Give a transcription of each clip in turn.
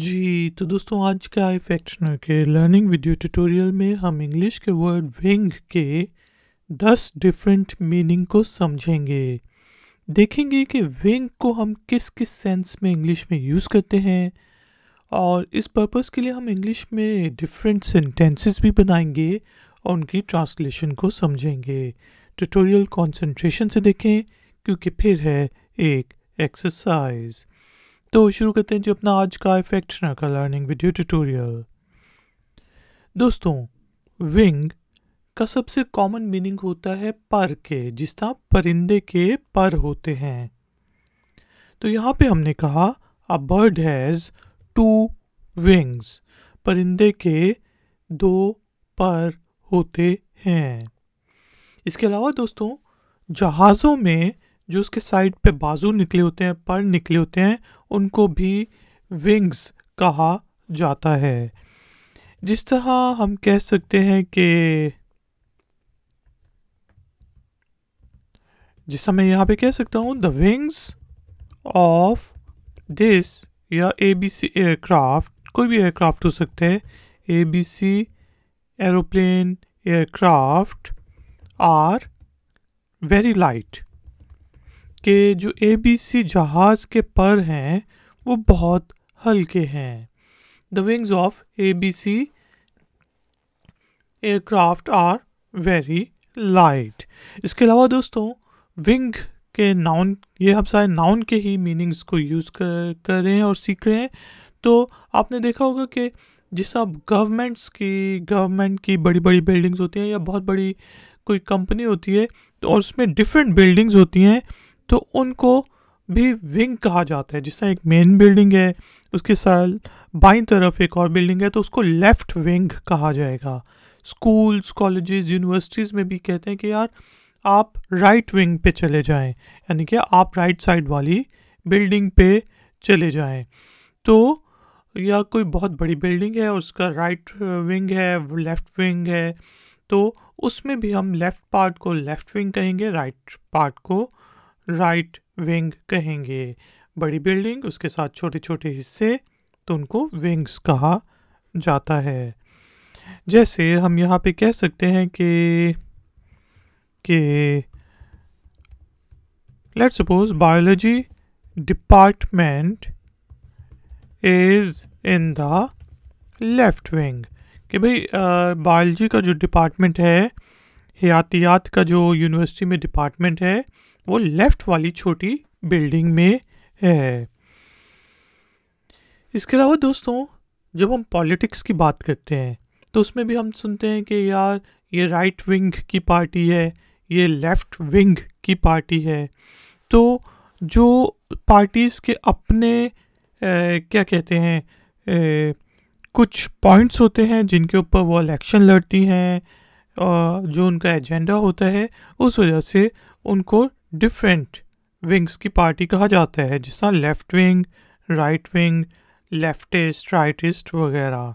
जी तो दोस्तों आज का आई फैक्शनर के लर्निंग वीडियो ट्यूटोरियल में हम इंग्लिश के वर्ड विंग के दस डिफरेंट मीनिंग को समझेंगे देखेंगे कि विंग को हम किस किस सेंस में इंग्लिश में यूज़ करते हैं और इस पर्पस के लिए हम इंग्लिश में डिफरेंट सेंटेंसेस भी बनाएंगे और उनकी ट्रांसलेशन को समझेंगे ट्यूटोरियल कंसंट्रेशन से देखें क्योंकि फिर है एक एक्सरसाइज तो शुरू करते हैं जो अपना आज का इफेक्ट का लर्निंग वीडियो ट्यूटोरियल दोस्तों विंग का सबसे कॉमन मीनिंग होता है पर के जिस तरह परिंदे के पर होते हैं तो यहाँ पे हमने कहा a bird has two wings परिंदे के दो पर होते हैं इसके अलावा दोस्तों जहाज़ों में जो उसके साइड पे बाजू निकले होते हैं पर निकले होते हैं उनको भी विंग्स कहा जाता है जिस तरह हम कह सकते हैं कि जिस मैं यहाँ पे कह सकता हूँ द विंग्स ऑफ दिस या ए बी सी एयरक्राफ्ट कोई भी एयरक्राफ्ट हो सकते हैं A B C aeroplane aircraft are very light कि जो ए बी सी जहाज़ के पर हैं वो बहुत हल्के हैं the wings of A B C aircraft are very light इसके अलावा दोस्तों विंग के नाउन ये हम सारे नाउन के ही मीनिंग्स को यूज़ कर कर रहे हैं और सीख रहे हैं तो आपने देखा होगा कि जिस आप गवर्नमेंट्स की गवर्नमेंट की बड़ी बड़ी बिल्डिंग्स होती हैं या बहुत बड़ी कोई कंपनी होती है तो और उसमें डिफरेंट बिल्डिंग्स होती हैं तो उनको भी विंग कहा जाता है जिससे एक मेन बिल्डिंग है उसके साथ बाई तरफ एक और बिल्डिंग है तो उसको लेफ़्ट विंग कहा जाएगा स्कूल्स कॉलेजेस यूनिवर्सिटीज़ में भी कहते हैं कि यार आप राइट विंग पे चले जाएं यानी कि आप राइट साइड वाली बिल्डिंग पे चले जाएं तो या कोई बहुत बड़ी बिल्डिंग है उसका राइट विंग है लेफ़्ट विंग है तो उसमें भी हम लेफ़्ट पार्ट को लेफ़्ट विंग कहेंगे राइट पार्ट को राइट विंग कहेंगे बड़ी बिल्डिंग उसके साथ छोटे छोटे हिस्से तो उनको विंग्स कहा जाता है जैसे हम यहाँ पे कह सकते हैं कि कि let suppose biology department is in the left wing कि भाई बायोलॉजी का जो डिपार्टमेंट है हयातियात का जो यूनिवर्सिटी में डिपार्टमेंट है वो लेफ्ट वाली छोटी बिल्डिंग में है इसके अलावा दोस्तों जब हम पॉलिटिक्स की बात करते हैं तो उसमें भी हम सुनते हैं कि यार ये राइट विंग की पार्टी है ये लेफ्ट विंग की पार्टी है तो जो पार्टीज़ के अपने ए, क्या कहते हैं कुछ पॉइंट्स होते हैं जिनके ऊपर वो इलेक्शन लड़ती हैं जो उनका एजेंडा होता है उस वजह से उनको डिफरेंट विंग्स की पार्टी कहा जाता है जिस left wing right wing leftist rightist वगैरह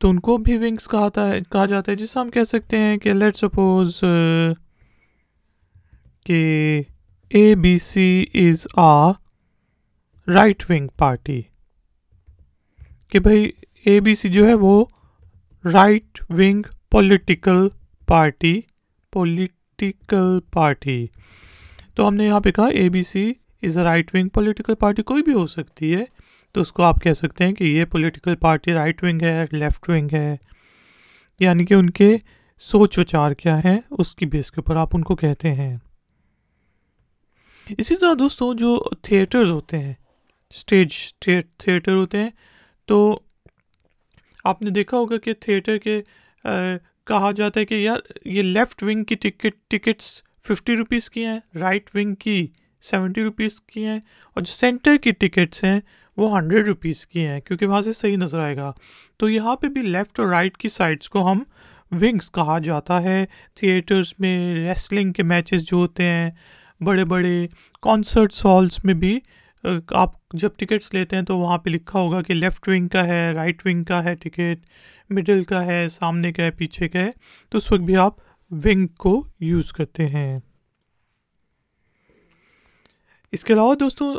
तो उनको भी विंग्स कहा है कहा जाता है जिससे हम कह सकते हैं कि लेट सपोज uh, कि A B C is a right wing party कि भाई ए बी सी जो है वो right wing political party polit political party तो हमने यहाँ पे कहा A B C is a right wing political party कोई भी हो सकती है तो उसको आप कह सकते हैं कि ये पोलिटिकल पार्टी राइट विंग है लेफ्ट विंग है यानी कि उनके सोच विचार क्या हैं उसकी बेस के ऊपर आप उनको कहते हैं इसी तरह दोस्तों जो थिएटर्स होते हैं स्टेज थिएटर होते हैं तो आपने देखा होगा कि थिएटर के कहा जाता है कि यार ये लेफ़्ट विंग की टिकट टिकट्स फिफ्टी रुपीज़ की हैं राइट विंग की सेवेंटी रुपीज़ की हैं और जो सेंटर की टिकट्स हैं वो हंड्रेड रुपीज़ की हैं क्योंकि वहाँ से सही नज़र आएगा तो यहाँ पे भी लेफ़्ट और राइट की साइड्स को हम विंग्स कहा जाता है थिएटर्स में रेसलिंग के मैचेस जो होते हैं बड़े बड़े कॉन्सर्ट्स हॉल्स में भी आप जब टिकट्स लेते हैं तो वहाँ पे लिखा होगा कि लेफ़्ट विंग का है राइट विंग का है टिकट मिडिल का है सामने का है पीछे का है तो उस वक्त भी आप विंग को यूज़ करते हैं इसके अलावा दोस्तों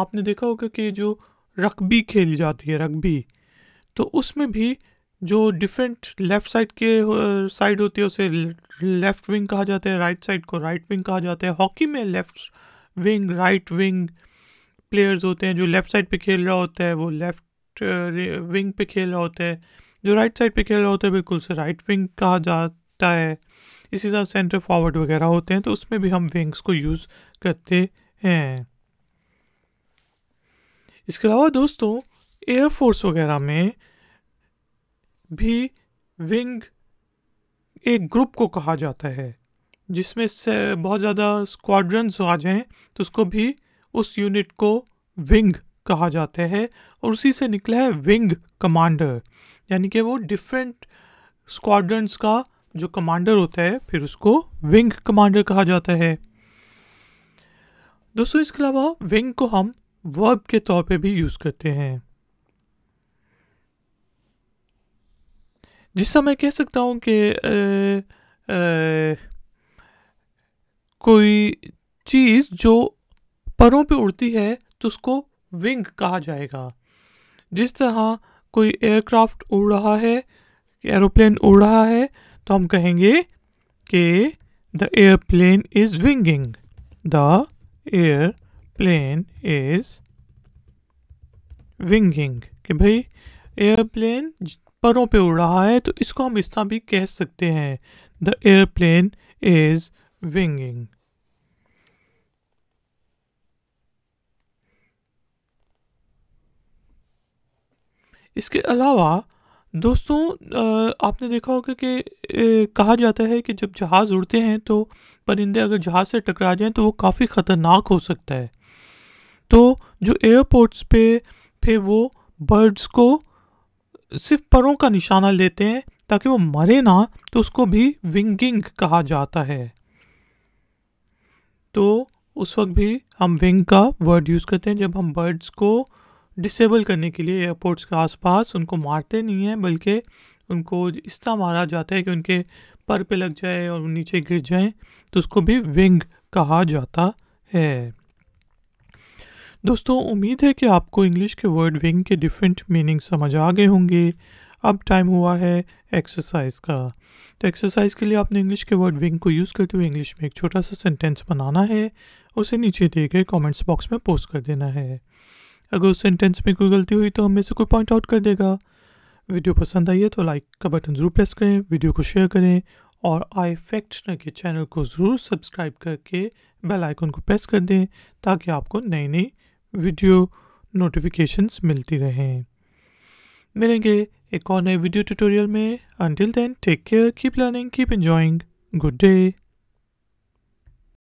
आपने देखा होगा कि जो रग्बी खेली जाती है रग्बी तो उसमें भी जो डिफरेंट लेफ़्ट साइड के साइड होती है उसे लेफ़्ट विंग कहा जाता है राइट साइड को राइट विंग कहा जाता है हॉकी में left wing right wing players होते हैं जो लेफ़्ट साइड पे खेल रहा होता है वो लेफ़्ट विंग uh, पे खेल रहा होता है जो राइट साइड पे खेल रहा होता है बिल्कुल से राइट विंग कहा जाता है इसी तरह सेंटर फॉरवर्ड वगैरह होते हैं तो उसमें भी हम विंग्स को यूज़ करते हैं इसके अलावा दोस्तों एयरफोर्स वगैरह में भी विंग एक ग्रुप को कहा जाता है जिसमें से बहुत ज़्यादा स्क्वाड्रन्स आ जाएँ तो उसको भी उस यूनिट को विंग कहा जाता है और उसी से निकला है विंग कमांडर यानी कि वो डिफरेंट स्क्वाड्रंस का जो कमांडर होता है फिर उसको विंग कमांडर कहा जाता है दोस्तों इसके अलावा विंग को हम वर्ब के तौर पे भी यूज़ करते हैं जिससे मैं कह सकता हूं कि कोई चीज़ जो परों पे उड़ती है तो उसको विंग कहा जाएगा जिस तरह कोई एयरक्राफ्ट उड़ रहा है एरोप्लेन उड़ रहा है तो हम कहेंगे कि the airplane is winging the airplane is winging कि भाई एयरप्लेन परों पे उड़ रहा है तो इसको हम इस तरह भी कह सकते हैं द एयरप्लेन इज़ विंगिंग इसके अलावा दोस्तों आपने देखा होगा कि कहा जाता है कि जब जहाज़ उड़ते हैं तो परिंदे अगर जहाज़ से टकरा जाएं तो वो काफ़ी ख़तरनाक हो सकता है तो जो एयरपोर्ट्स पे फिर वो बर्ड्स को सिर्फ परों का निशाना लेते हैं ताकि वो मरे ना तो उसको भी विंगिंग कहा जाता है तो उस वक्त भी हम विंग का वर्ड यूज़ करते हैं जब हम बर्ड्स को डिसेबल करने के लिए एयरपोर्ट्स के आसपास उनको मारते नहीं हैं बल्कि उनको इस तरह मारा जाता है कि उनके पर पे लग जाए और नीचे गिर जाए तो उसको भी विंग कहा जाता है दोस्तों उम्मीद है कि आपको इंग्लिश के वर्ड विंग के डिफरेंट मीनिंग समझ आ गए होंगे अब टाइम हुआ है एक्सरसाइज का तो एक्सरसाइज के लिए आपने इंग्लिश के वर्ड विंग को यूज़ करते हुए इंग्लिश में एक छोटा सा सेंटेंस बनाना है उसे नीचे दिए गए कमेंट्स बॉक्स में पोस्ट कर देना है अगर उस सेंटेंस में कोई गलती हुई तो हमें से कोई पॉइंट आउट कर देगा वीडियो पसंद आई है तो लाइक का बटन ज़रूर प्रेस करें वीडियो को शेयर करें और आई फैक्टनर के चैनल को ज़रूर सब्सक्राइब करके बेल आइकन को प्रेस कर दें ताकि आपको नई नई वीडियो नोटिफिकेशंस मिलती रहें मिलेंगे एक और नए वीडियो ट्यूटोरियल में until then take care keep learning keep enjoying good day